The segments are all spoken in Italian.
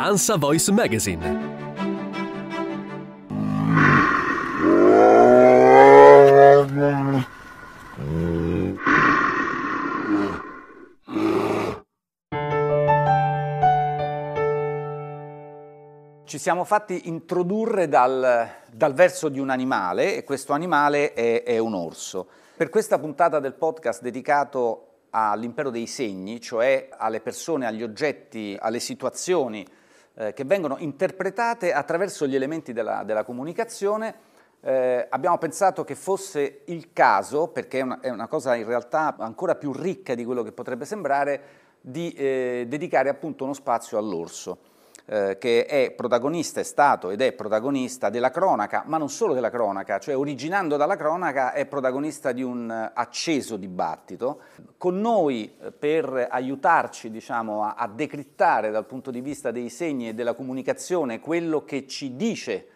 Ansa Voice Magazine. Ci siamo fatti introdurre dal, dal, verso di un animale e questo animale è, è un orso. Per questa puntata del podcast dedicato all'impero dei segni, cioè alle persone, agli oggetti, alle situazioni eh, che vengono interpretate attraverso gli elementi della, della comunicazione. Eh, abbiamo pensato che fosse il caso, perché è una, è una, cosa in realtà ancora più ricca di quello che potrebbe sembrare, di eh, dedicare appunto uno spazio all'orso. Eh, che è protagonista, è stato ed è protagonista della cronaca, ma non solo della cronaca, cioè originando dalla cronaca è protagonista di un eh, acceso dibattito. Con noi eh, per aiutarci diciamo, a, a decrittare dal punto di vista dei segni e della comunicazione quello che ci dice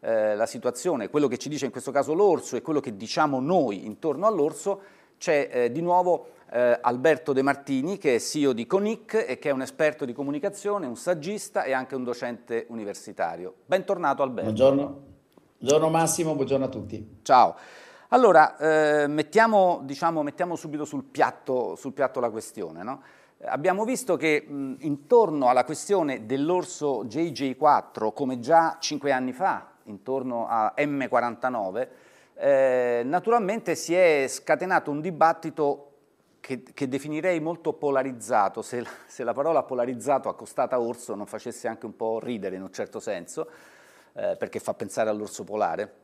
eh, la situazione, quello che ci dice in questo caso l'orso e quello che diciamo noi intorno all'orso, c'è eh, di nuovo eh, Alberto De Martini, che è CEO di CONIC e che è un esperto di comunicazione, un saggista e anche un docente universitario. Bentornato Alberto. Buongiorno, buongiorno Massimo, buongiorno a tutti. Ciao. Allora, eh, mettiamo, diciamo, mettiamo, subito sul piatto, sul piatto la questione. No? Abbiamo visto che mh, intorno alla questione dell'orso JJ4, come già cinque anni fa, intorno a M49, eh, naturalmente si è scatenato un dibattito che, che definirei molto polarizzato, se, se, la parola polarizzato accostata a orso non facesse anche un po' ridere in un certo senso, eh, perché fa pensare all'orso polare,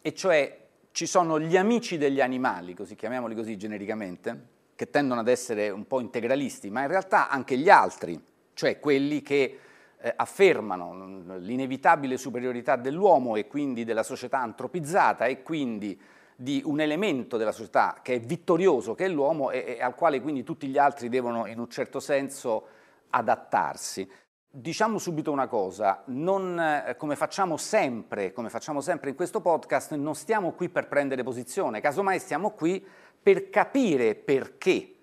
e cioè ci sono gli amici degli animali, così chiamiamoli così genericamente, che tendono ad essere un po' integralisti, ma in realtà anche gli altri, cioè quelli che eh, affermano l'inevitabile superiorità dell'uomo e quindi della società antropizzata e quindi di un elemento della società che è vittorioso, che è l'uomo e, e al quale quindi tutti gli altri devono in un certo senso adattarsi. Diciamo subito una cosa, non, eh, come, facciamo sempre, come facciamo sempre in questo podcast, non stiamo qui per prendere posizione, casomai stiamo qui per capire perché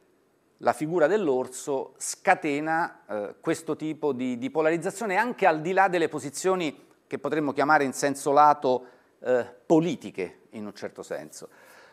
la figura dell'orso scatena eh, questo tipo di, di, polarizzazione anche al di là delle posizioni che potremmo chiamare in senso lato eh, politiche in un certo senso.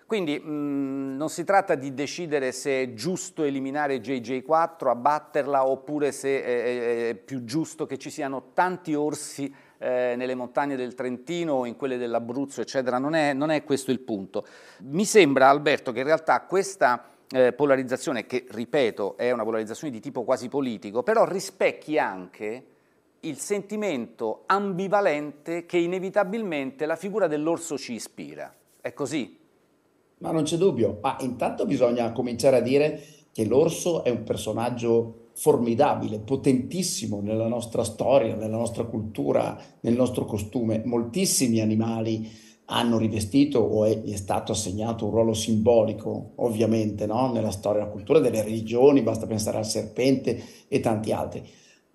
Quindi mh, mm, non si tratta di decidere se è giusto eliminare JJ4, abbatterla, oppure se è, è più giusto che ci siano tanti orsi eh, nelle montagne del Trentino o in quelle dell'Abruzzo, eccetera. Non è, non è, questo il punto. Mi sembra, Alberto, che in realtà questa eh, polarizzazione, che ripeto è una polarizzazione di tipo quasi politico, però rispecchi anche il sentimento ambivalente che inevitabilmente la figura dell'orso ci ispira. È così? Ma non c'è dubbio, ma intanto bisogna cominciare a dire che l'orso è un personaggio formidabile, potentissimo nella nostra storia, nella nostra cultura, nel nostro costume. Moltissimi animali hanno rivestito o è, è stato assegnato un ruolo simbolico, ovviamente, no? nella storia e cultura delle religioni, basta pensare al serpente e tanti altri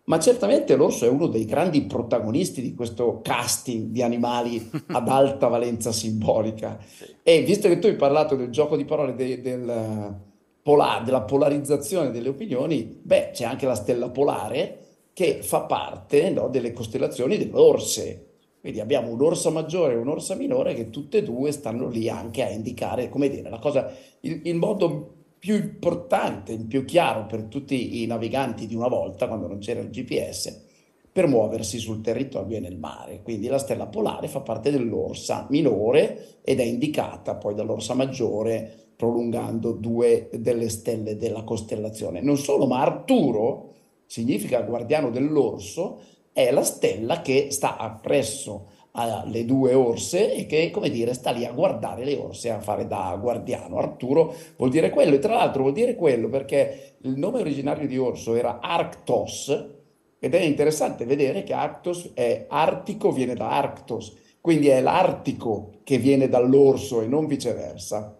ma certamente l'orso è uno dei grandi protagonisti di questo casting di animali ad alta valenza simbolica. E visto che tu hai parlato del gioco di parole, de, del pola, della polarizzazione delle opinioni, beh, c'è anche la stella polare che fa parte no, delle costellazioni delle orse. Quindi abbiamo un'orsa maggiore e un'orsa minore che tutte e due stanno lì anche a indicare, come dire, la cosa, il, il modo più importante, più chiaro per tutti i naviganti di una volta, quando non c'era il GPS, per muoversi sul territorio e nel mare. Quindi la stella polare fa parte dell'orsa minore ed è indicata poi dall'orsa maggiore prolungando due delle stelle della costellazione. Non solo, ma Arturo significa guardiano dell'orso, è la stella che sta appresso alle due orse e che, come dire, sta lì a guardare le orse, a fare da guardiano. Arturo vuol dire quello e tra l'altro vuol dire quello perché il nome originario di orso era Arctos ed è interessante vedere che Arctos è artico, viene da Arctos, quindi è l'artico che viene dall'orso e non viceversa.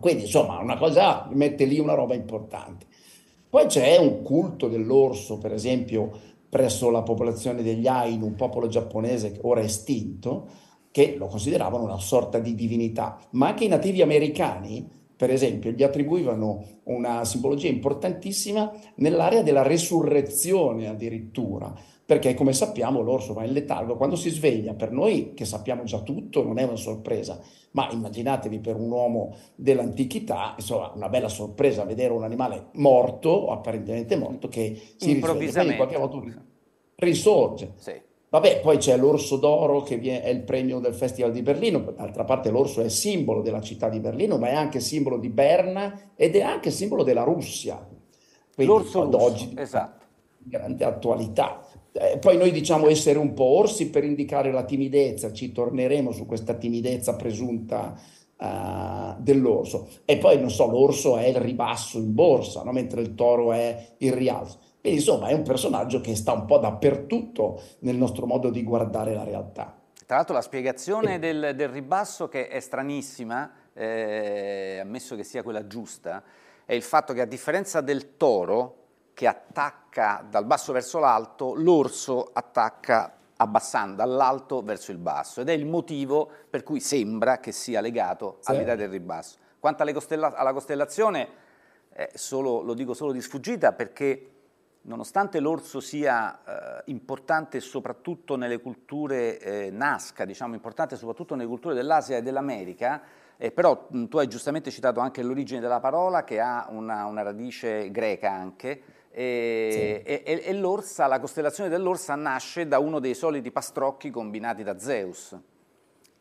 Quindi insomma una cosa mette lì una roba importante. Poi c'è un culto dell'orso, per esempio presso la popolazione degli Ainu, un popolo giapponese ora estinto, che lo consideravano una sorta di divinità, ma anche i nativi americani, per esempio, gli attribuivano una simbologia importantissima nell'area della resurrezione addirittura, perché come sappiamo l'orso va in letargo, quando si sveglia, per noi che sappiamo già tutto non è una sorpresa, ma immaginatevi per un uomo dell'antichità, insomma una bella sorpresa vedere un animale morto apparentemente morto che si improvvisamente qualche modo risorge. Sì. Vabbè, poi c'è l'orso d'oro che è il premio del Festival di Berlino, d'altra parte l'orso è simbolo della città di Berlino, ma è anche simbolo di Berna ed è anche simbolo della Russia. Quindi l'orso ad russo, oggi esatto. grande attualità. Eh, poi noi diciamo essere un po' orsi per indicare la timidezza, ci torneremo su questa timidezza presunta uh, dell'orso. E poi, non so, l'orso è il ribasso in borsa, no? mentre il toro è il rialzo. Quindi, insomma, è un personaggio che sta un po' dappertutto nel nostro modo di guardare la realtà. Tra l'altro la spiegazione del, del ribasso, che è stranissima, eh, ammesso che sia quella giusta, è il fatto che a differenza del toro, che attacca dal basso verso l'alto, l'orso attacca abbassando dall'alto verso il basso ed è il motivo per cui sembra che sia legato sì. all'idea del ribasso. Quanto costella- alla costellazione, eh, solo, lo dico solo di sfuggita perché nonostante l'orso sia eh, importante soprattutto nelle culture eh, nasca, diciamo importante soprattutto nelle culture dell'Asia e dell'America, eh, però mh, tu hai giustamente citato anche l'origine della parola che ha una, una radice greca anche, e, sì. e, e, e l'orsa, la costellazione dell'orsa nasce da uno dei soliti pastrocchi combinati da Zeus.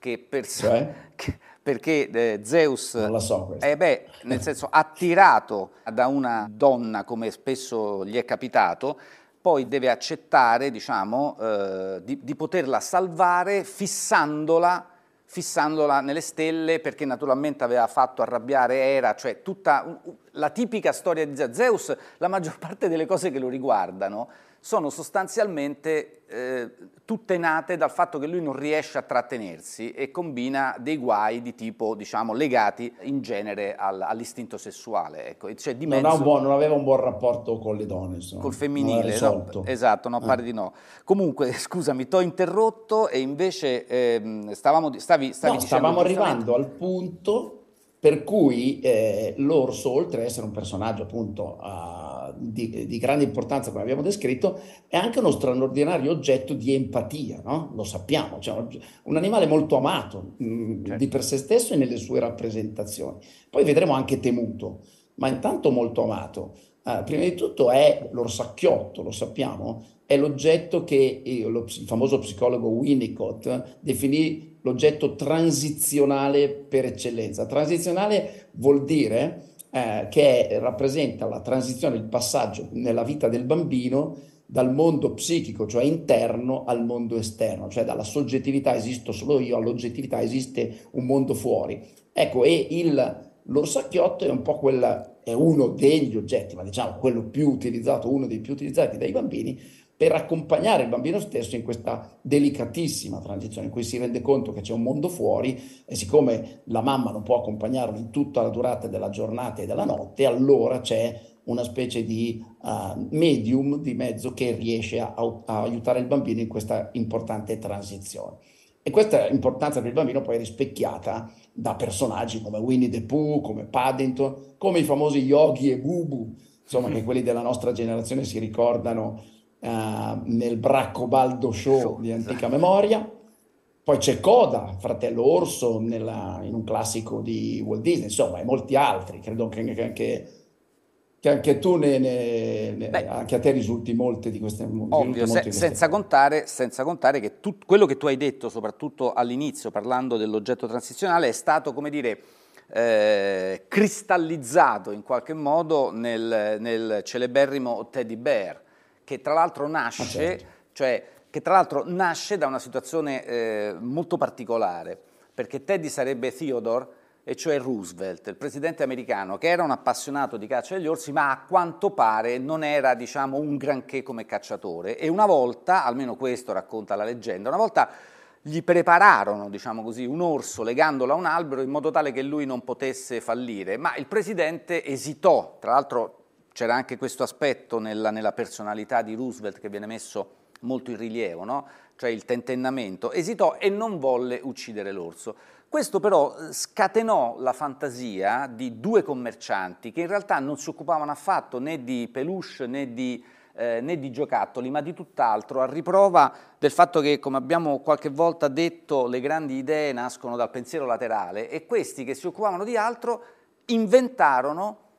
Per, cioè? che, perché eh, Zeus so eh beh, nel senso, attirato da una donna come spesso gli è capitato, poi deve accettare diciamo, eh, di, di, poterla salvare fissandola fissandola nelle stelle perché naturalmente aveva fatto arrabbiare Era, cioè tutta la tipica storia di Zeus, la maggior parte delle cose che lo riguardano sono sostanzialmente eh, tutte nate dal fatto che lui non riesce a trattenersi e combina dei guai di tipo, diciamo, legati in genere al, all'istinto sessuale. Ecco. Cioè, non, mezzo, buon, non, aveva un buon rapporto con le donne, insomma. Col femminile, no, esatto, no, eh. pare di no. Comunque, scusami, ti ho interrotto e invece ehm, stavamo, stavi, stavi no, dicendo... stavamo arrivando al punto per cui eh, l'orso, oltre ad essere un personaggio appunto... Uh, di, di, grande importanza, come abbiamo descritto, è anche uno straordinario oggetto di empatia, no? lo sappiamo, cioè un animale molto amato mh, mm, certo. di per sé stesso e nelle sue rappresentazioni. Poi vedremo anche temuto, ma intanto molto amato. Uh, prima di tutto è l'orsacchiotto, lo sappiamo, è l'oggetto che eh, il famoso psicologo Winnicott definì l'oggetto transizionale per eccellenza. Transizionale vuol dire eh, che rappresenta la transizione, il passaggio nella vita del bambino dal mondo psichico, cioè interno, al mondo esterno, cioè dalla soggettività esisto solo io all'oggettività esiste un mondo fuori. Ecco, e il, l'orsacchiotto è un po' quella, è uno degli oggetti, ma diciamo quello più utilizzato, uno dei più utilizzati dai bambini, per accompagnare il bambino stesso in questa delicatissima transizione in cui si rende conto che c'è un mondo fuori e siccome la mamma non può accompagnarlo in tutta la durata della giornata e della notte, allora c'è una specie di uh, medium di mezzo che riesce a, a, aiutare il bambino in questa importante transizione. E questa importanza per il bambino poi è rispecchiata da personaggi come Winnie the Pooh, come Paddington, come i famosi Yogi e Bubu, insomma che quelli della nostra generazione si ricordano uh, nel Baldo Show di antica esatto. memoria. Poi c'è Coda, Fratello Orso, nella, in un classico di Walt Disney, insomma, e molti altri. Credo che, che anche che anche tu ne, ne, ne Beh, anche a te risulti molte di queste ovvio, se, queste. Senza, contare, senza, contare, che tu, quello che tu hai detto soprattutto all'inizio parlando dell'oggetto transizionale è stato come dire eh, cristallizzato in qualche modo nel, nel celeberrimo Teddy Bear che tra l'altro nasce, ah, certo. cioè, tra nasce da una situazione eh, molto particolare, perché Teddy sarebbe Theodore, e cioè Roosevelt, il presidente americano, che era un appassionato di caccia degli orsi, ma a quanto pare non era, diciamo, un granché come cacciatore. E una volta, almeno questo racconta la leggenda, una volta gli prepararono, diciamo così, un orso legandolo a un albero in modo tale che lui non potesse fallire, ma il presidente esitò, tra l'altro c'era anche questo aspetto nella, nella, personalità di Roosevelt che viene messo molto in rilievo, no? cioè il tentennamento, esitò e non volle uccidere l'orso. Questo però eh, scatenò la fantasia di due commercianti che in realtà non si occupavano affatto né di peluche né di, eh, né di giocattoli, ma di tutt'altro, a riprova del fatto che, come abbiamo qualche volta detto, le grandi idee nascono dal pensiero laterale e questi che si occupavano di altro inventarono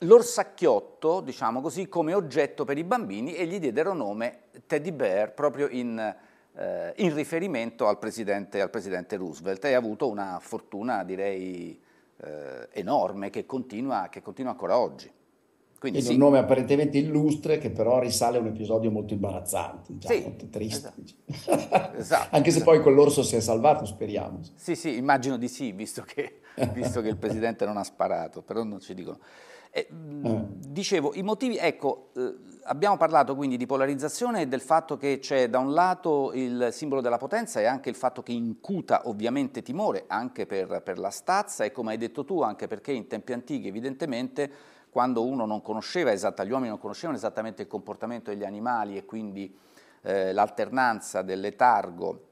l'orsacchiotto, diciamo così, come oggetto per i bambini e gli diedero nome Teddy Bear proprio in, eh, in riferimento al presidente, al presidente, Roosevelt e ha avuto una fortuna, direi, eh, enorme che continua, che continua, ancora oggi. Quindi, sì. un nome apparentemente illustre che però risale a un episodio molto imbarazzante, diciamo, sì, molto triste. Esatto. esatto. Anche se esatto. poi quell'orso si è salvato, speriamo. Sì, sì, immagino di sì, visto che, visto che il presidente non ha sparato, però non ci dicono. Eh, mm, eh. Dicevo, i motivi, ecco, eh, abbiamo parlato quindi di polarizzazione e del fatto che c'è da un lato il simbolo della potenza e anche il fatto che incuta ovviamente timore anche per, per la stazza e come hai detto tu anche perché in tempi antichi evidentemente quando uno non conosceva, esattamente, gli uomini non conoscevano esattamente il comportamento degli animali e quindi eh, l'alternanza del letargo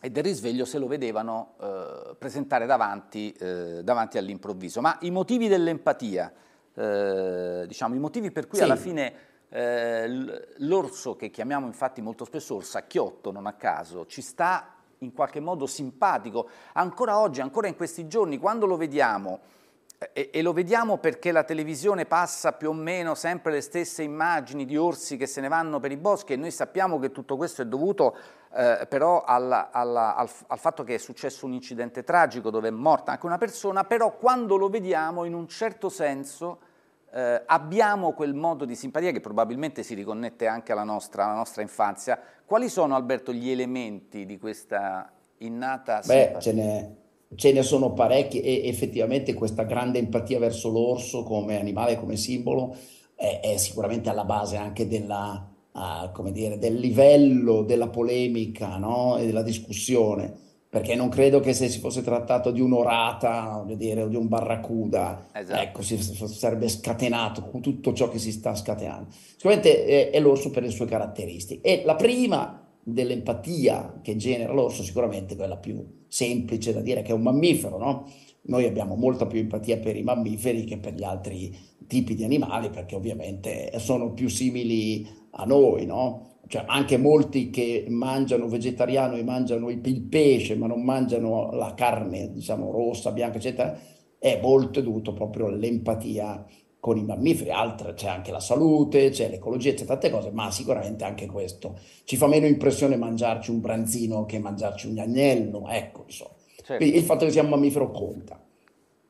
e del risveglio se lo vedevano eh, presentare davanti, eh, davanti all'improvviso. Ma i motivi dell'empatia, eh, diciamo, i motivi per cui sì. alla fine eh, l'orso, che chiamiamo infatti molto spesso orsacchiotto, non a caso, ci sta in qualche modo simpatico. Ancora oggi, ancora in questi giorni, quando lo vediamo e, e, lo vediamo perché la televisione passa più o meno sempre le stesse immagini di orsi che se ne vanno per i boschi e noi sappiamo che tutto questo è dovuto eh, però alla, alla, al, al, fatto che è successo un incidente tragico dove è morta anche una persona, però quando lo vediamo in un certo senso eh, abbiamo quel modo di simpatia che probabilmente si riconnette anche alla nostra, alla nostra infanzia. Quali sono Alberto gli elementi di questa innata simpatia? Beh, ce n'è ce ne sono parecchi e effettivamente questa grande empatia verso l'orso come animale, come simbolo, è, è sicuramente alla base anche della, uh, dire, del livello della polemica no? e della discussione. Perché non credo che se si fosse trattato di un'orata dire, o di un barracuda, esatto. ecco, si, si sarebbe scatenato con tutto ciò che si sta scatenando. Sicuramente è, è l'orso per le sue caratteristiche. E la prima dell'empatia che genera l'orso, sicuramente quella più semplice da dire che è un mammifero, no? Noi abbiamo molta più empatia per i mammiferi che per gli altri tipi di animali perché ovviamente sono più simili a noi, no? Cioè, anche molti che mangiano vegetariano e mangiano il pesce, ma non mangiano la carne, diciamo, rossa, bianca, eccetera, è molto dovuto proprio all'empatia con i mammiferi, altre c'è anche la salute, c'è l'ecologia, c'è tante cose, ma sicuramente anche questo. Ci fa meno impressione mangiarci un branzino che mangiarci un agnello, ecco, insomma. Certo. il fatto che sia un mammifero conta.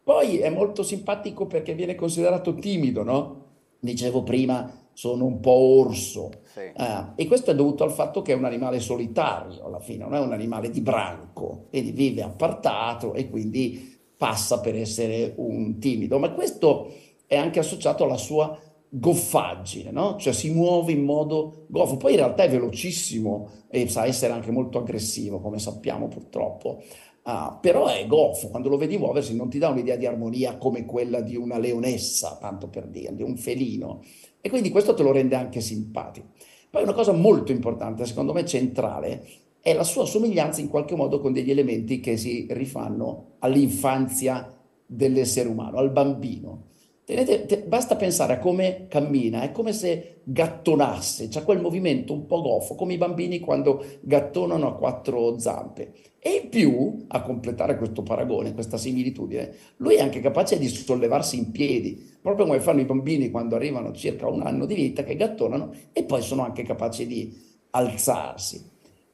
Poi è molto simpatico perché viene considerato timido, no? Dicevo prima, sono un po' orso. Sì. Ah, e questo è dovuto al fatto che è un animale solitario, alla fine, non è un animale di branco, quindi vive appartato e quindi passa per essere un timido. Ma questo è anche associato alla sua goffaggine, no? cioè si muove in modo goffo, poi in realtà è velocissimo e sa essere anche molto aggressivo, come sappiamo purtroppo, ah, però è goffo, quando lo vedi muoversi non ti dà un'idea di armonia come quella di una leonessa, tanto per dire, di un felino, e quindi questo te lo rende anche simpatico. Poi una cosa molto importante, secondo me centrale, è la sua somiglianza in qualche modo con degli elementi che si rifanno all'infanzia dell'essere umano, al bambino. Tenete, te, basta pensare a come cammina, è come se gattonasse, c'è quel movimento un po' goffo, come i bambini quando gattonano a quattro zampe. E in più, a completare questo paragone, questa similitudine, lui è anche capace di sollevarsi in piedi, proprio come fanno i bambini quando arrivano circa un anno di vita, che gattonano e poi sono anche capaci di alzarsi.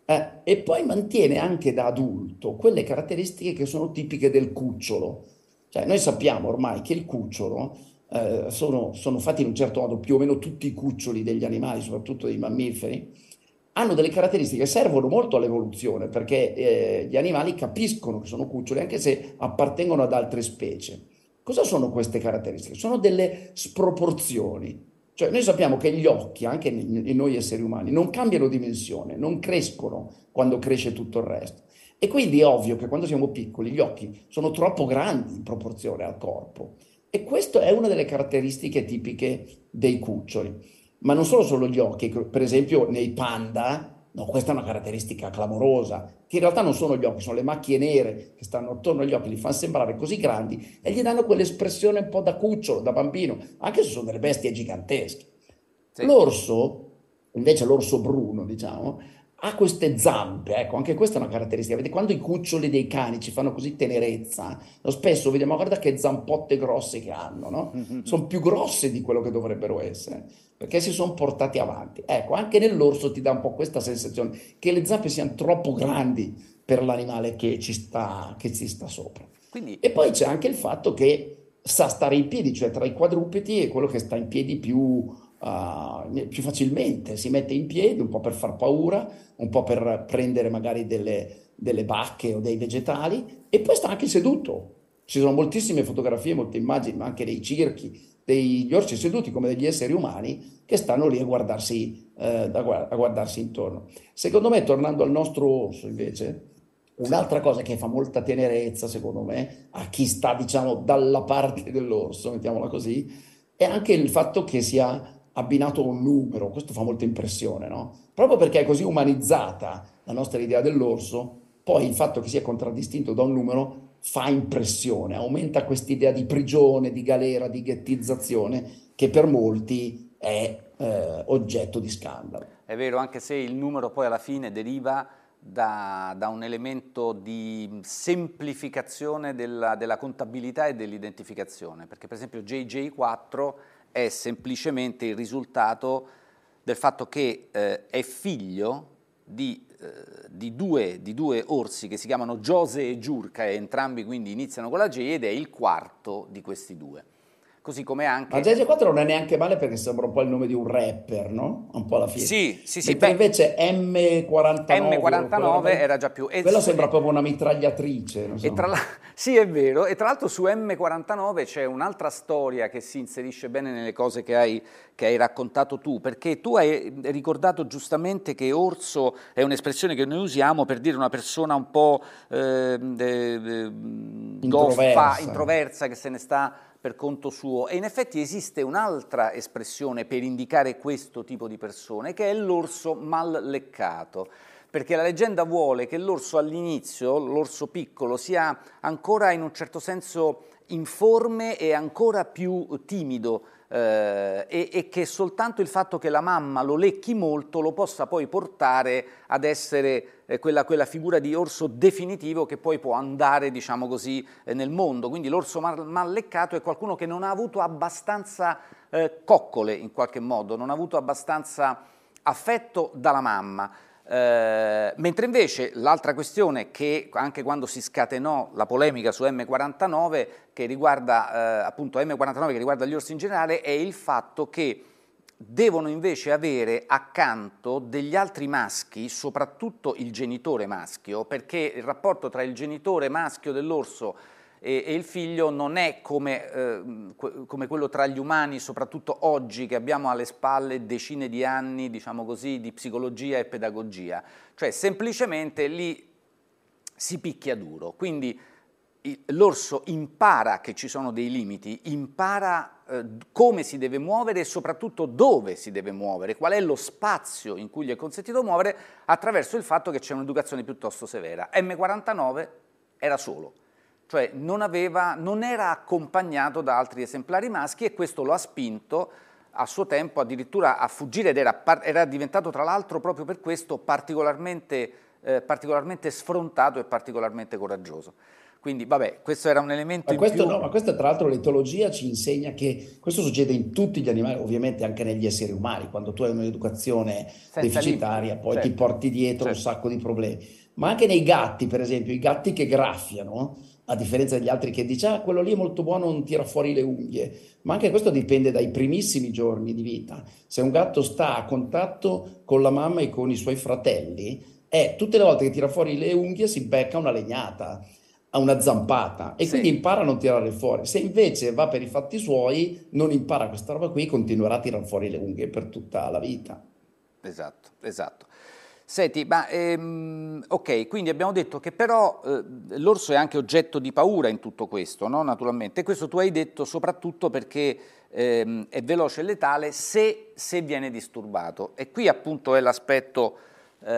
Eh, e poi mantiene anche da adulto quelle caratteristiche che sono tipiche del cucciolo, cioè, noi sappiamo ormai che il cucciolo eh, sono, sono, fatti in un certo modo, più o meno tutti i cuccioli degli animali, soprattutto dei mammiferi, hanno delle caratteristiche che servono molto all'evoluzione, perché eh, gli animali capiscono che sono cuccioli anche se appartengono ad altre specie. Cosa sono queste caratteristiche? Sono delle sproporzioni. Cioè, noi sappiamo che gli occhi, anche in noi esseri umani, non cambiano dimensione, non crescono quando cresce tutto il resto. E quindi è ovvio che quando siamo piccoli gli occhi sono troppo grandi in proporzione al corpo. E questa è una delle caratteristiche tipiche dei cuccioli. Ma non sono solo gli occhi, per esempio nei panda, No, questa è una caratteristica clamorosa, che in realtà non sono gli occhi, sono le macchie nere che stanno attorno agli occhi, li fanno sembrare così grandi e gli danno quell'espressione un po' da cucciolo, da bambino, anche se sono delle bestie gigantesche. Sì. L'orso, invece l'orso bruno, diciamo, ha queste zampe, ecco, anche questa è una caratteristica. Vedete, quando i cuccioli dei cani ci fanno così tenerezza, no? spesso vediamo, guarda che zampotte grosse che hanno, no? Mm, mm, mm. Sono più grosse di quello che dovrebbero essere, perché si sono portati avanti. Ecco, anche nell'orso ti dà un po' questa sensazione che le zampe siano troppo grandi per l'animale che ci sta, che ci sta sopra. Quindi... E poi c'è anche il fatto che sa stare in piedi, cioè tra i quadrupedi è quello che sta in piedi più uh, più facilmente, si mette in piedi un po' per far paura, un po' per prendere magari delle, delle bacche o dei vegetali e poi sta anche seduto. Ci sono moltissime fotografie, molte immagini, ma anche dei circhi, degli orsi seduti come degli esseri umani che stanno lì a guardarsi, eh, a guardarsi intorno. Secondo me, tornando al nostro orso invece, Un'altra cosa che fa molta tenerezza, secondo me, a chi sta, diciamo, dalla parte dell'orso, mettiamola così, è anche il fatto che sia abbinato a un numero, questo fa molta impressione, no? Proprio perché è così umanizzata la nostra idea dell'orso, poi il fatto che sia contraddistinto da un numero fa impressione, aumenta quest'idea di prigione, di galera, di ghettizzazione che per molti è eh, oggetto di scandalo. È vero, anche se il numero poi alla fine deriva da, da un elemento di semplificazione della, della contabilità e dell'identificazione, perché per esempio JJ4 è semplicemente il risultato del fatto che eh, è figlio di, eh, di, due, di, due, orsi che si chiamano Giose e Giurca, e entrambi quindi iniziano con la J ed è il quarto di questi due così come anche... Ma JJ4 non è neanche male perché sembra un po' il nome di un rapper, no? Un po' alla fine. Sì, sì, sì. Beh, invece M49... M49 era già più... E quello sì, sembra proprio una mitragliatrice, so. la... Sì, è vero. E tra l'altro su M49 c'è un'altra storia che si inserisce bene nelle cose che hai, che hai raccontato tu, perché tu hai ricordato giustamente che orso è un'espressione che noi usiamo per dire una persona un po' eh, eh, introversa. Goffa, introversa, che se ne sta per conto suo. E in effetti esiste un'altra espressione per indicare questo tipo di persone, che è l'orso mal leccato perché la leggenda vuole che l'orso all'inizio, l'orso piccolo, sia ancora in un certo senso informe e ancora più timido eh, e, e, che soltanto il fatto che la mamma lo lecchi molto lo possa poi portare ad essere quella, quella, figura di orso definitivo che poi può andare, diciamo così, eh, nel mondo. Quindi l'orso mal- malleccato è qualcuno che non ha avuto abbastanza eh, coccole, in qualche modo, non ha avuto abbastanza affetto dalla mamma. Eh, mentre invece l'altra questione che anche quando si scatenò la polemica su M49 che riguarda eh, appunto M49 che riguarda gli orsi in generale è il fatto che devono invece avere accanto degli altri maschi, soprattutto il genitore maschio, perché il rapporto tra il genitore maschio dell'orso e, e il figlio non è come, eh, come, quello tra gli umani, soprattutto oggi che abbiamo alle spalle decine di anni, diciamo così, di psicologia e pedagogia. Cioè semplicemente lì si picchia duro. Quindi l'orso impara che ci sono dei limiti, impara eh, come si deve muovere e soprattutto dove si deve muovere, qual è lo spazio in cui gli è consentito muovere attraverso il fatto che c'è un'educazione piuttosto severa. M49 era solo, cioè non, aveva, non era accompagnato da altri esemplari maschi e questo lo ha spinto a suo tempo addirittura a fuggire ed era, era diventato tra l'altro proprio per questo particolarmente, eh, particolarmente sfrontato e particolarmente coraggioso. Quindi, vabbè, questo era un elemento ma questo, no, ma questo, tra l'altro, l'etologia ci insegna che questo succede in tutti gli animali, ovviamente anche negli esseri umani. Quando tu hai un'educazione Senza deficitaria, libri, poi certo. ti porti dietro certo. un sacco di problemi. Ma anche nei gatti, per esempio, i gatti che graffiano, a differenza degli altri che dice, ah, quello lì è molto buono, non tira fuori le unghie. Ma anche questo dipende dai primissimi giorni di vita. Se un gatto sta a contatto con la mamma e con i suoi fratelli, è, eh, tutte le volte che tira fuori le unghie si becca una legnata a una zampata e sì. quindi impara a non tirare fuori. Se invece va per i fatti suoi, non impara questa roba qui, continuerà a tirare fuori le unghie per tutta la vita. Esatto, esatto. Senti, ma ehm, ok, quindi abbiamo detto che però eh, l'orso è anche oggetto di paura in tutto questo, no? Naturalmente. questo tu hai detto soprattutto perché ehm, è veloce e letale se, se, viene disturbato. E qui appunto è l'aspetto eh,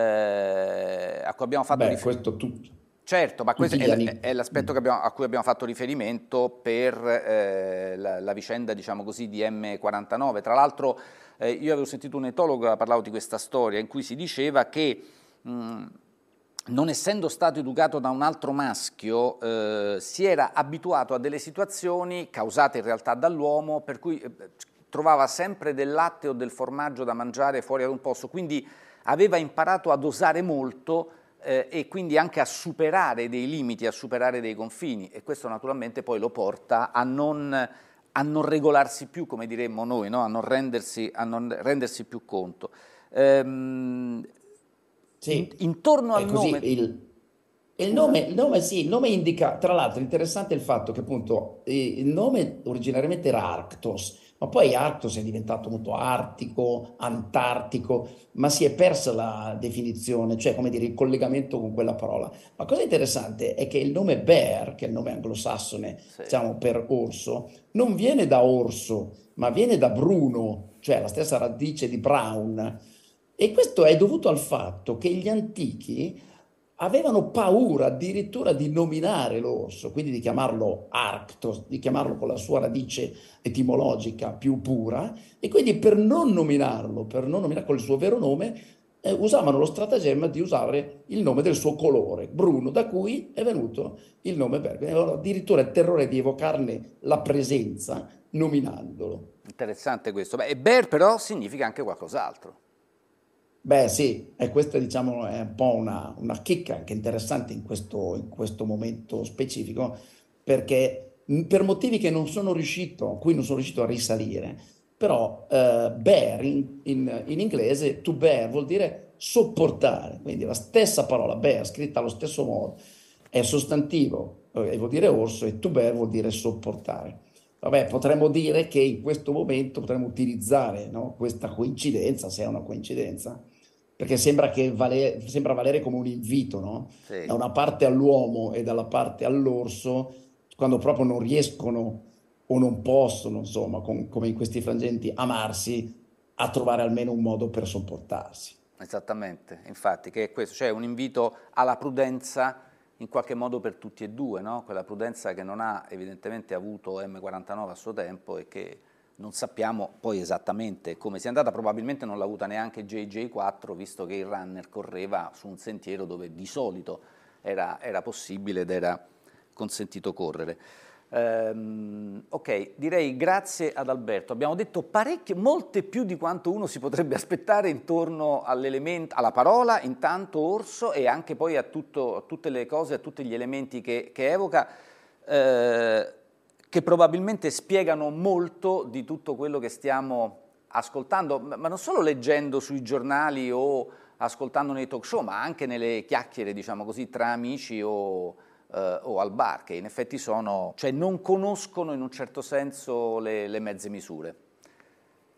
a cui abbiamo fatto Beh, riferimento. Questo tu, Certo, ma questo è, è l'aspetto mm. abbiamo, a cui abbiamo fatto riferimento per eh, la, la, vicenda, diciamo così, di M49. Tra l'altro eh, io avevo sentito un etologo, che parlava di questa storia, in cui si diceva che... Mh, mm, non essendo stato educato da un altro maschio, eh, si era abituato a delle situazioni causate in realtà dall'uomo, per cui eh, trovava sempre del latte o del formaggio da mangiare fuori ad un posto, quindi aveva imparato ad osare molto eh, e quindi anche a superare dei limiti, a superare dei confini e questo naturalmente poi lo porta a non, a non regolarsi più, come diremmo noi, no? a, non rendersi, a, non rendersi, più conto. Ehm, sì. Intorno al nome... Il... Il nome, il nome, sì, il nome indica, tra l'altro, interessante il fatto che appunto eh, il nome originariamente era Arctos, ma poi Arctos è diventato molto artico, antartico, ma si è persa la definizione, cioè come dire il collegamento con quella parola. La cosa interessante è che il nome bear, che è il nome anglosassone, sì. diciamo per orso, non viene da orso, ma viene da bruno, cioè la stessa radice di brown. E questo è dovuto al fatto che gli antichi avevano paura addirittura di nominare l'orso, quindi di chiamarlo Arctos, di chiamarlo con la sua radice etimologica più pura, e quindi per non nominarlo, per non nominarlo col suo vero nome, eh, usavano lo stratagemma di usare il nome del suo colore, bruno, da cui è venuto il nome Bergman. Allora, addirittura il terrore di evocarne la presenza nominandolo. Interessante questo. Beh, Ber però significa anche qualcos'altro. Beh sì, e questa diciamo è un po' una, una chicca anche interessante in questo, in questo momento specifico, perché mm, per motivi che non sono riuscito, a cui non sono riuscito a risalire, però eh, bear in, in, in inglese, to bear vuol dire sopportare, quindi la stessa parola bear scritta allo stesso modo è sostantivo e eh, vuol dire orso e to bear vuol dire sopportare. Vabbè, potremmo dire che in questo momento potremmo utilizzare no, questa coincidenza, se è una coincidenza, perché sembra, vale, sembra valere come un invito, no? Sì. Da una parte all'uomo e dalla parte all'orso, quando proprio non riescono o non possono, insomma, con, come in questi frangenti, amarsi, a trovare almeno un modo per sopportarsi. Esattamente, infatti, che è questo, cioè un invito alla prudenza in qualche modo per tutti e due, no? quella prudenza che non ha evidentemente avuto M49 a suo tempo e che non sappiamo poi esattamente come sia andata, probabilmente non l'ha avuta neanche JJ4 visto che il runner correva su un sentiero dove di solito era, era possibile ed era consentito correre. Um, ok, direi grazie ad Alberto. Abbiamo detto parecchie, molte più di quanto uno si potrebbe aspettare intorno alla parola, intanto Orso e anche poi a, tutto, a, tutte le cose, a tutti gli elementi che, che evoca. Uh, che probabilmente spiegano molto di tutto quello che stiamo ascoltando, ma non solo leggendo sui giornali o ascoltando nei talk show, ma anche nelle chiacchiere, diciamo così, tra amici o, eh, o al bar, che in effetti sono, cioè non conoscono in un certo senso le, le mezze misure.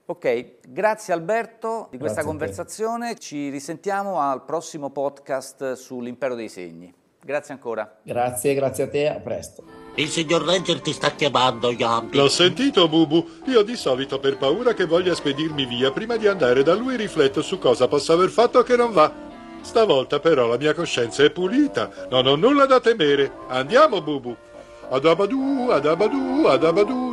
Ok, grazie Alberto di questa grazie conversazione, ci risentiamo al prossimo podcast sull'impero dei segni. Grazie ancora. Grazie, grazie a te, a presto. Il signor Ranger ti sta chiamando, Yambi. L'ho sentito, Bubu. Io di solito per paura che voglia spedirmi via prima di andare da lui rifletto su cosa possa aver fatto che non va. Stavolta però la mia coscienza è pulita. Non ho nulla da temere. Andiamo, Bubu. Adabadu, adabadu, adabadu.